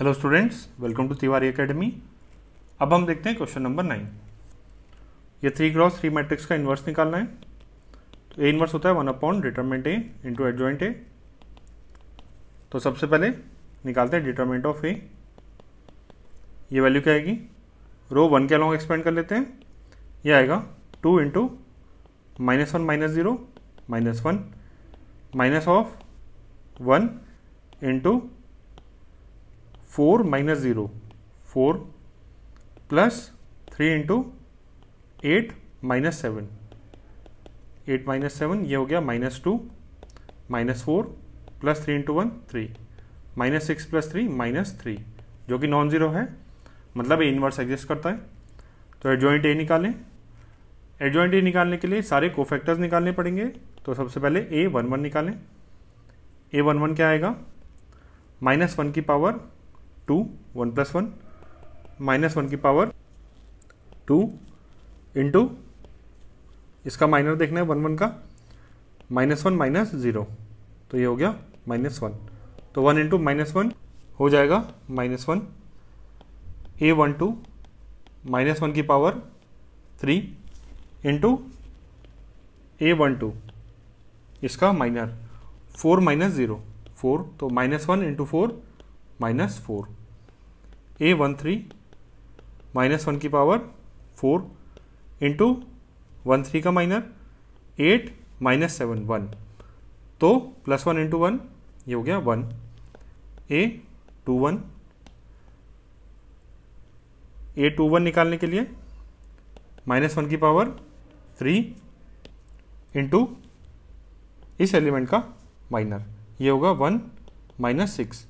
hello students welcome to Tiwari academy अब हम देखते हैं क्वेश्चन नंबर नाइन ये थ्री क्रॉस थ्री मैट्रिक्स का इन्वर्स निकालना है तो ए इन्वर्स होता है one upon determinant A into adjoint A तो सबसे पहले निकालते हैं डिटर्मेंट ऑफ ए ये वैल्यू क्या आएगी रो वन के अलॉन्ग एक्सपेंड कर लेते हैं ये आएगा two into minus one minus zero minus one minus of one into four minus zero four plus three into eight minus seven eight minus seven ये हो गया minus two minus four plus three into one three minus six plus three minus three जो कि non zero है मतलब A inverse exist करता है तो एडजॉइंट ए निकालें एडजॉइंट ए निकालने के लिए सारे कोफैक्टर्स निकालने पड़ेंगे तो सबसे पहले ए वन वन निकालें ए वन वन क्या आएगा माइनस वन की power two one plus one minus one की पावर टू इंटू इसका माइनर देखना है वन वन का माइनस वन माइनस ज़ीरो तो ये हो गया माइनस वन तो वन इंटू माइनस वन हो जाएगा minus one A one two minus one की power three into A one two इसका minor four minus zero four तो minus one into four minus four ए वन थ्री माइनस वन की power four into one three का minor eight minus seven one तो plus one into one ये हो गया one A two one A two one निकालने के लिए minus one की पावर थ्री इंटू इस एलिमेंट का माइनर ये होगा one minus six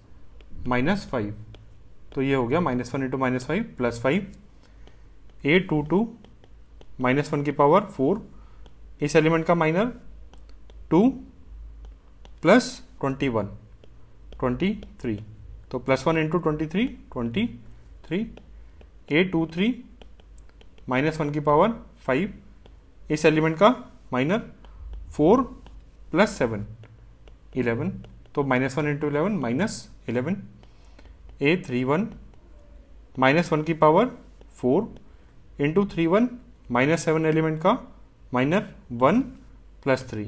minus five तो ये हो गया minus one into minus five plus five A two two minus one की पावर फोर इस एलिमेंट का minor two plus twenty one twenty three तो plus one into twenty three twenty three A two three minus one की power five इस element का minor four plus seven eleven तो minus one into eleven minus eleven A three one minus one की power four into three one minus seven element का minus one plus three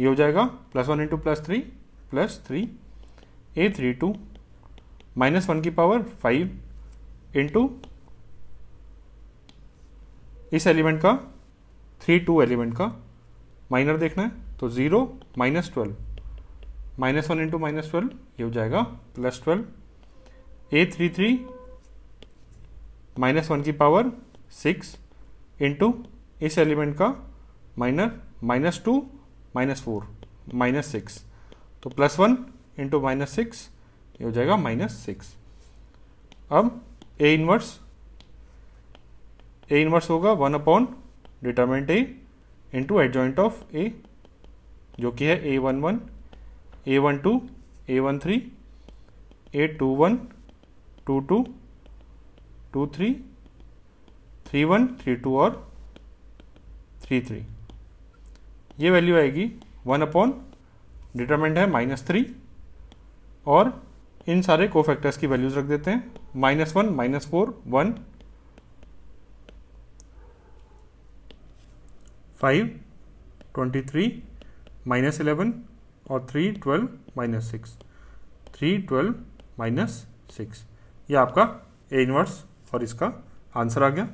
ये हो जाएगा plus one into plus three plus three ए three two minus one की power five into इस element का three two element का minor देखना है तो zero minus twelve minus one into minus twelve ये हो जाएगा plus twelve A three three minus one की पावर सिक्स इंटू इस एलिमेंट का minor minus two minus four minus six तो plus one into minus six ये हो जाएगा माइनस सिक्स अब ए इनवर्स ए इनवर्स होगा one upon determinant A into adjoint of A जो कि है A one one A one two A one three A two one two two two three three one three two और three three ये value आएगी one upon determinant है minus three और इन सारे को फैक्टर्स की वैल्यूज रख देते हैं minus one minus four one five twenty three minus eleven और three twelve minus six three twelve minus six ये आपका ए इन्वर्स और इसका आंसर आ गया